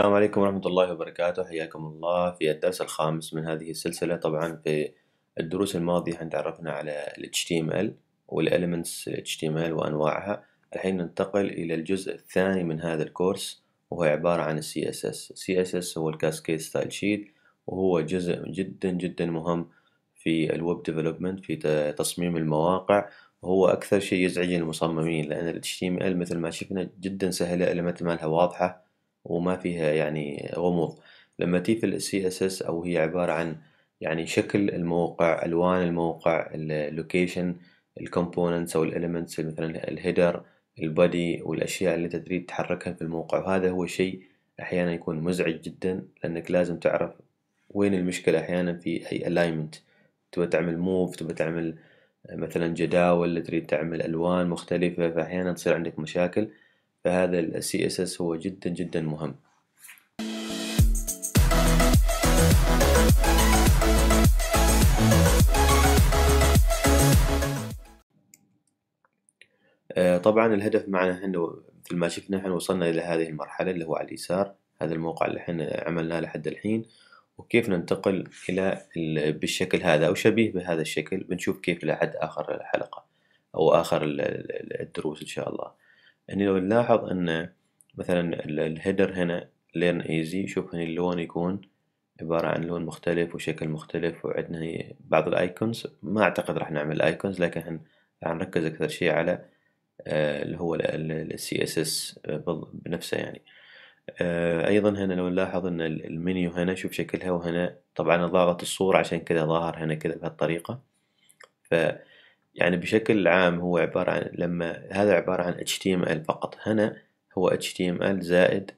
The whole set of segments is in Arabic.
السلام عليكم ورحمة الله وبركاته حياكم الله في الدرس الخامس من هذه السلسلة طبعا في الدروس الماضية تعرفنا على ال HTML وال Elements HTML وأنواعها الحين ننتقل إلى الجزء الثاني من هذا الكورس وهو عبارة عن ال CSS CSS هو Cascade Style Sheet وهو جزء جدا جدا مهم في الويب ديفلوبمنت في تصميم المواقع وهو أكثر شيء يزعج المصممين لأن ال HTML مثل ما شفنا جدا سهلة الألمنت مالها واضحة وما فيها يعني غموض لما تي في السي اس اس او هي عبارة عن يعني شكل الموقع الوان الموقع اللوكيشن الكومبوننتس او الاليمنتس مثلا الهيدر البادي والاشياء اللي تريد تحركها في الموقع وهذا هو شيء احيانا يكون مزعج جدا لانك لازم تعرف وين المشكلة احيانا في اي الاينمنت تبى تعمل موف تبى تعمل مثلا جداول تريد تعمل الوان مختلفة فاحيانا تصير عندك مشاكل فهذا ال CSS هو جدا جدا مهم آه، طبعا الهدف معنا احنا مثل ما شفنا احنا وصلنا الى هذه المرحله اللي هو على اليسار هذا الموقع اللي احنا عملناه لحد الحين وكيف ننتقل الى بالشكل هذا او شبيه بهذا الشكل بنشوف كيف لحد اخر الحلقه او اخر الدروس ان شاء الله يعني لو نلاحظ أن مثلا الهيدر هنا لين ايزي شوف هني اللون يكون عبارة عن لون مختلف وشكل مختلف وعندنا هي بعض الايكونز ما اعتقد راح نعمل ايكونز لكن راح نركز اكثر شيء على آه، اللي هو السي اس اس بنفسه يعني آه، ايضا هنا لو نلاحظ ان المنيو هنا شوف شكلها وهنا طبعا ضاغط الصورة عشان كذا ظاهر هنا كذا بهالطريقة ف يعني بشكل عام هو عبارة عن لما هذا عبارة عن HTML فقط هنا هو HTML زائد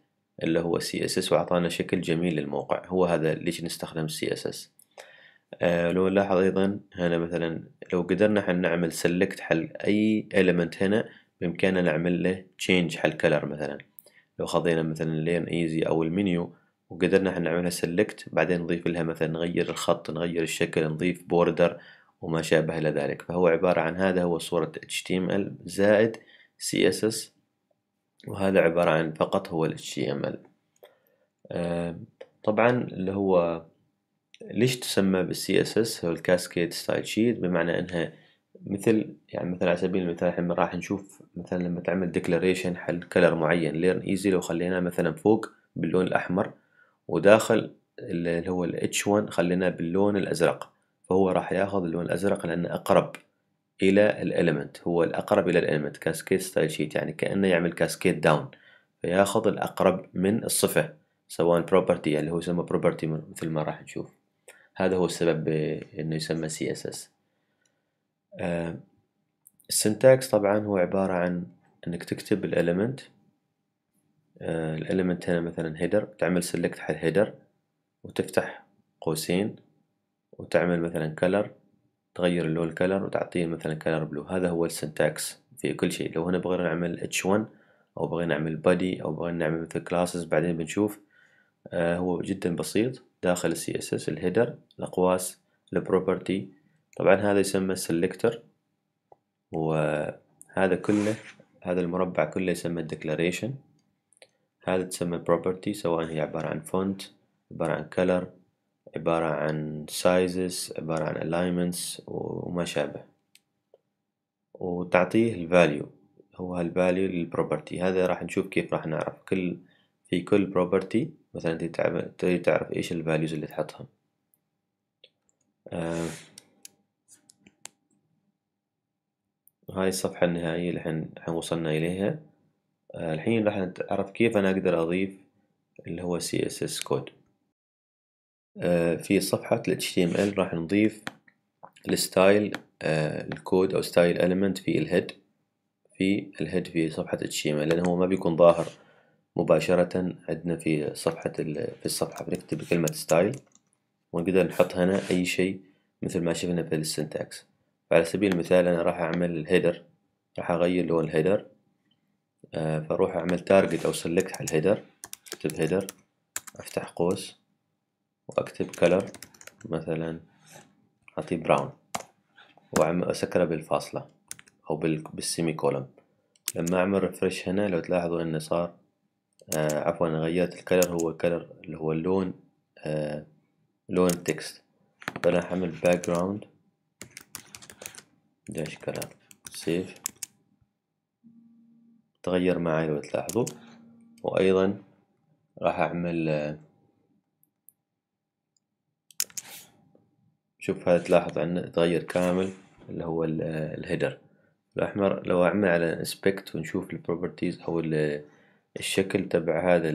اللي هو CSS وأعطانا شكل جميل للموقع هو هذا ليش نستخدم CSS آه لو نلاحظ أيضا هنا مثلا لو قدرنا حن نعمل select حل أي element هنا بإمكاننا نعمل له change حل color مثلا لو خذينا مثلا لين ايزي أو المنيو وقدرنا حن نعملها select بعدين نضيف لها مثلا نغير الخط نغير الشكل نضيف border وما شابه إلى ذلك فهو عبارة عن هذا هو صورة HTML زائد CSS وهذا عبارة عن فقط هو ال HTML طبعا اللي هو ليش تسمى بال CSS هو الكاسكيد ستايل شيت بمعنى انها مثل يعني مثلا على سبيل المثال احنا راح نشوف مثلا لما تعمل ديكلاريشن حل كلر معين ليرن ايزي لو خليناه مثلا فوق باللون الاحمر وداخل اللي هو ال H1 خليناه باللون الازرق فهو راح ياخذ اللون الأزرق لأنه أقرب إلى الإليمنت هو الأقرب إلى الإليمنت كاسكيد ستايل شيت يعني كأنه يعمل كاسكيد داون فياخذ الأقرب من الصفة سواء بروبرتي اللي هو يسمى بروبرتي مثل ما راح نشوف هذا هو السبب إنه يسمى سي اس اس السنتاكس طبعا هو عبارة عن إنك تكتب الإليمنت آه، الإليمنت هنا مثلا هيدر تعمل سيلكت حق الهيدر وتفتح قوسين وتعمل مثلا كلر تغير اللون كلر وتعطيه مثلا كلر بلو هذا هو السنتاكس في كل شيء لو هنا بغينا نعمل H1 أو بغينا نعمل بادي أو بغينا نعمل مثل كلاسز بعدين بنشوف آه هو جدا بسيط داخل السي اس اس الهيدر الأقواس البروبرتي طبعا هذا يسمى سيلكتر وهذا كله هذا المربع كله يسمى declaration هذا تسمى property سواء هي عبارة عن font عبارة عن color عبارة عن sizes عبارة عن alignments وما شابه وتعطيه الفاليو هو هالفاليو للبروبرتي هذا راح نشوف كيف راح نعرف كل في كل بروبرتي مثلا تريد تعرف ايش الفاليوز اللي تحطها آه، هاي الصفحة النهائية اللي حن وصلنا إليها آه، الحين راح نتعرف كيف أنا أقدر أضيف اللي هو CSS كود آه، في صفحة ال HTML راح نضيف الستايل آه، الكود أو ستايل element في الهيد في الهيد في صفحة HTML لأن هو ما بيكون ظاهر مباشرة عندنا في صفحة في الصفحة بنكتب كلمة ستايل ونقدر نحط هنا أي شيء مثل ما شفنا في السنتاكس فعلى سبيل المثال أنا راح أعمل الهيدر راح أغير لون الهيدر فأروح أعمل تارجت أو سلكت على الهيدر أكتب هيدر أفتح قوس واكتب color مثلا اعطيه براون وعم اسكره بالفاصلة او بالسيمي كولم لما اعمل ريفرش هنا لو تلاحظوا انه صار آه عفوا انا غيرت الكلر هو كلر اللي هو اللون آه لون التكست فانا حمل باك جراوند داش كلر سيف تغير معي لو تلاحظوا وايضا راح اعمل آه شوف هاي تلاحظ عندنا تغير كامل اللي هو الهيدر الأحمر لو أعمل على انسبكت ونشوف البروبرتيز أو الشكل تبع هذا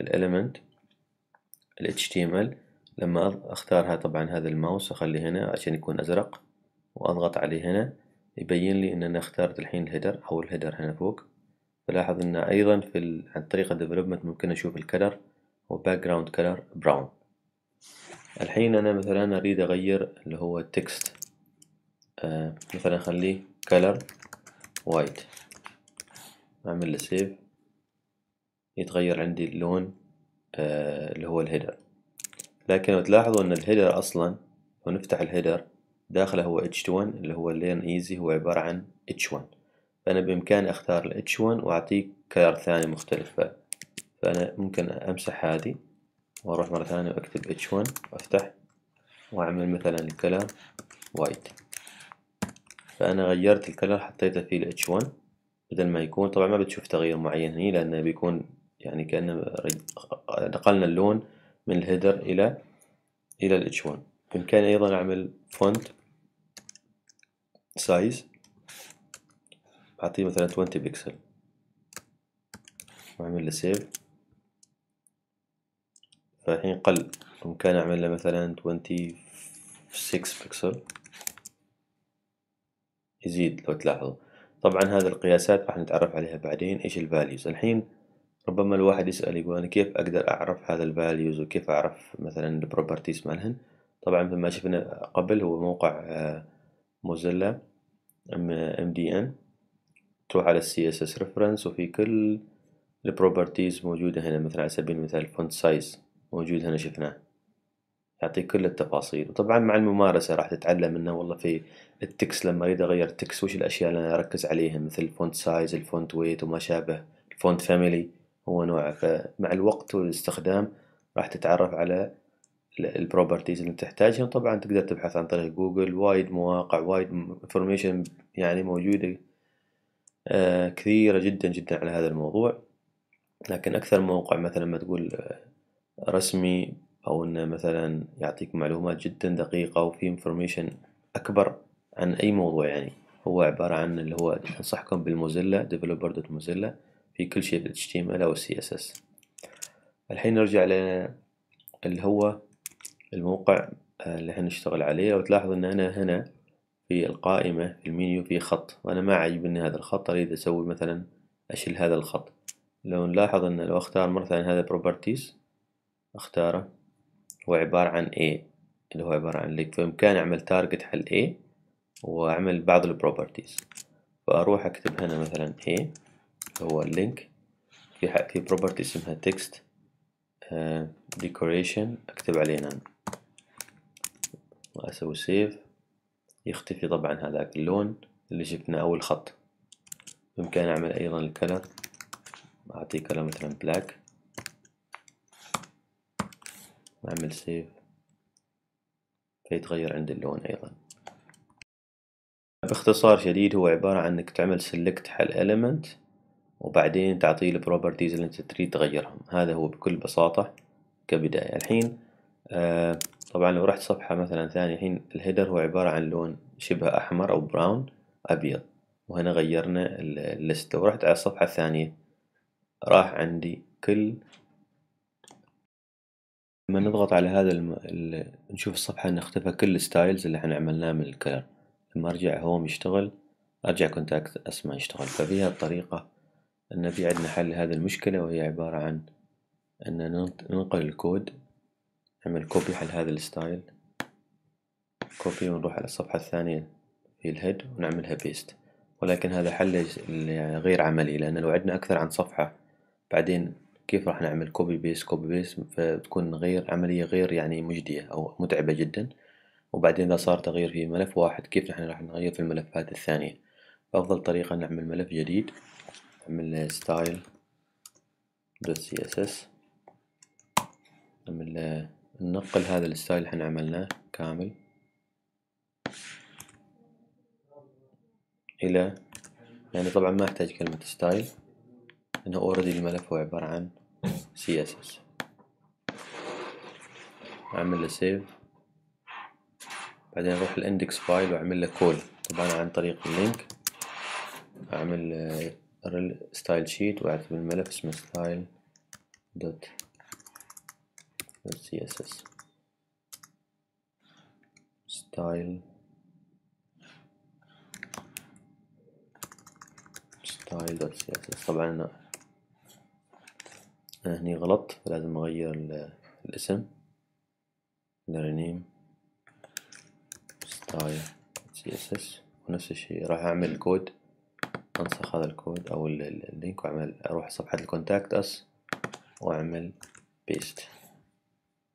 الاليمنت ال HTML لما اختارها طبعا هذا الماوس أخليه هنا عشان يكون أزرق وأضغط عليه هنا يبين لي إن أنا اخترت الحين الهيدر أو الهيدر هنا فوق فلاحظ إن أيضا في عن طريق الديفلوبمنت ممكن أشوف الكلر وباك جراوند كلر براون الحين أنا مثلا أريد أغير اللي هو التكست آه مثلا أخليه color white أعمل له سيف يتغير عندي اللون آه اللي هو الهيدر لكن لو تلاحظوا أن الهيدر أصلا لو نفتح الهيدر داخله هو H1 اللي هو لين ايزي هو عبارة عن H1 فأنا بإمكاني أختار ال H1 وأعطيه color ثاني مختلف فأنا ممكن أمسح هذه واروح مرة ثانية واكتب H1 وافتح واعمل مثلا الكلام وايت فانا غيرت الكلر حطيته في ال H1 بدل ما يكون طبعا ما بتشوف تغيير معين هني لانه بيكون يعني كأنه نقلنا اللون من الهيدر الى الى ال H1 بامكاني ايضا اعمل فونت سايز بعطيه مثلا 20 بكسل واعمل له سيف فالحين قل ممكن أعمل له مثلا 26 بكسل يزيد لو تلاحظوا طبعا هذه القياسات راح نتعرف عليها بعدين ايش الفاليوز الحين ربما الواحد يسأل يقول أنا كيف أقدر أعرف هذا الفاليوز وكيف أعرف مثلا البروبرتيز مالهن طبعا مثل ما شفنا قبل هو موقع موزيلا ام دي ان تروح على السي اس اس ريفرنس وفي كل البروبرتيز موجودة هنا مثلا على سبيل المثال فونت سايز موجود هنا شفناه يعطيك كل التفاصيل وطبعا مع الممارسة راح تتعلم انه والله في التكس لما اريد اغير التكس وش الاشياء اللي انا اركز عليها مثل الفونت سايز الفونت ويت وما شابه الفونت فاميلي هو نوعه فمع الوقت والاستخدام راح تتعرف على البروبرتيز اللي تحتاجها وطبعا تقدر تبحث عن طريق جوجل وايد مواقع وايد انفورميشن يعني موجودة آه، كثيرة جدا جدا على هذا الموضوع لكن أكثر موقع مثلا ما تقول آه، رسمي أو أنه مثلا يعطيك معلومات جدا دقيقة وفي انفورميشن أكبر عن أي موضوع يعني هو عبارة عن اللي هو أنصحكم بالموزيلا ديفلوبر دوت موزيلا في كل شيء HTML أو السي اس اس الحين نرجع ل اللي هو الموقع آه، اللي هنشتغل عليه وتلاحظ ان انا هنا في القائمة في المنيو في خط وانا ما عجبني هذا الخط اريد اسوي مثلا اشيل هذا الخط لو نلاحظ ان لو اختار مثلا هذا بروبرتيز اختاره هو عبارة عن A اللي هو عبارة عن ليك فبإمكاني أعمل تارجت حل A وأعمل بعض البروبرتيز فأروح أكتب هنا مثلا A هو اللينك في حق في بروبرتي اسمها تكست ديكوريشن آه، أكتب عليه نان وأسوي سيف يختفي طبعا هذاك اللون اللي شفناه أول خط بإمكاني أعمل أيضا الكلر أعطيه كلر مثلا بلاك نعمل سيف فيتغير عندي اللون أيضا باختصار شديد هو عبارة عن انك تعمل سلكت حل element وبعدين تعطيه البروبرتيز اللي انت تريد تغيرهم هذا هو بكل بساطة كبداية الحين آه طبعا لو رحت صفحة مثلا ثانية الحين الهيدر هو عبارة عن لون شبه أحمر أو براون أبيض وهنا غيرنا الليست لو رحت على الصفحة الثانية راح عندي كل لما نضغط على هذا الم... ال... نشوف الصفحة ان اختفى كل الستايلز اللي احنا عملناه من الكلر لما ارجع هوم يشتغل ارجع كونتاكت اسمه يشتغل فبهذه الطريقة ان في عندنا حل لهذه المشكلة وهي عبارة عن ان ننقل الكود نعمل كوبي حل هذا الستايل كوبي ونروح على الصفحة الثانية في الهيد ونعملها بيست ولكن هذا حل غير عملي لأن لو عندنا أكثر عن صفحة بعدين كيف راح نعمل كوبي بيس كوبي بيس فتكون غير عملية غير يعني مجدية أو متعبة جدا وبعدين إذا صار تغيير في ملف واحد كيف نحن راح نغير في الملفات الثانية أفضل طريقة نعمل ملف جديد نعمل اس نعمل ننقل هذا الستايل اللي احنا عملناه كامل إلى يعني طبعا ما احتاج كلمة ستايل لأنه اوريدي الملف هو عبارة عن سي اس اس اعمل له سيف بعدين اروح الاندكس فايل واعمل له كول طبعا عن طريق اللينك اعمل ريل ستايل شيت واعتبر الملف اسمه ستايل دوت سي اس اس ستايل ستايل دوت سي اس اس طبعا هني غلط لازم أغير الاسم لرنيم ستايل سي اس اس ونفس الشيء راح أعمل الكود أنسخ هذا الكود أو اللينك وأعمل أروح صفحة الكونتاكت أس وأعمل بيست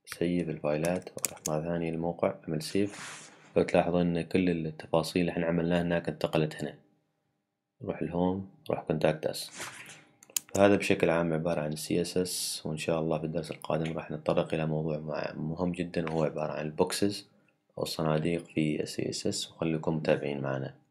سيف الفايلات وأروح مرة ثانية الموقع أعمل سيف لو تلاحظون إن كل التفاصيل اللي احنا عملناها هناك انتقلت هنا نروح الهوم روح كونتاكت أس هذا بشكل عام عبارة عن CSS وإن شاء الله في الدرس القادم راح نتطرق إلى موضوع مهم جدا وهو عبارة عن البوكسز أو الصناديق في CSS وخليكم متابعين معنا